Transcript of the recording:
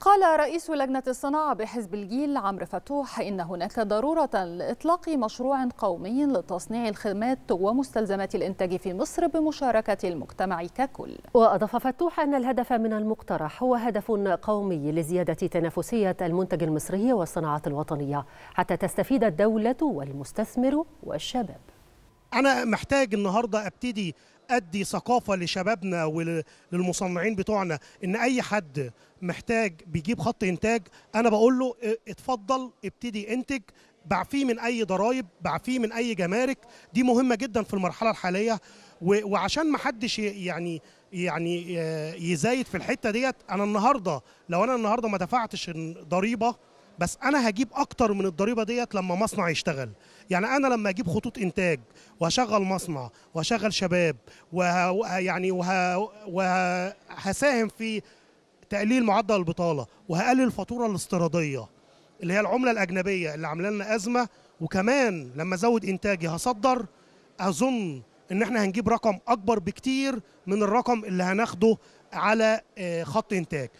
قال رئيس لجنة الصناعة بحزب الجيل عمرو فتوح إن هناك ضرورة لإطلاق مشروع قومي لتصنيع الخدمات ومستلزمات الإنتاج في مصر بمشاركة المجتمع ككل وأضاف فتوح أن الهدف من المقترح هو هدف قومي لزيادة تنافسية المنتج المصري والصناعة الوطنية حتى تستفيد الدولة والمستثمر والشباب انا محتاج النهارده ابتدي ادي ثقافه لشبابنا وللمصنعين بتوعنا ان اي حد محتاج بيجيب خط انتاج انا بقول له اتفضل ابتدي انتج بعفيه من اي ضرائب بعفيه من اي جمارك دي مهمه جدا في المرحله الحاليه وعشان ما حدش يعني يعني آه، يزايد في الحته ديت انا النهارده لو انا النهارده ما دفعتش ضريبه بس انا هجيب اكتر من الضريبه ديت لما مصنع يشتغل يعني انا لما اجيب خطوط انتاج واشغل مصنع واشغل شباب وه يعني وهساهم في تقليل معدل البطاله وهقلل الفاتوره الاستيراديه اللي هي العمله الاجنبيه اللي عامله لنا ازمه وكمان لما ازود انتاجي هصدر اظن ان احنا هنجيب رقم اكبر بكتير من الرقم اللي هناخده على آه، خط انتاج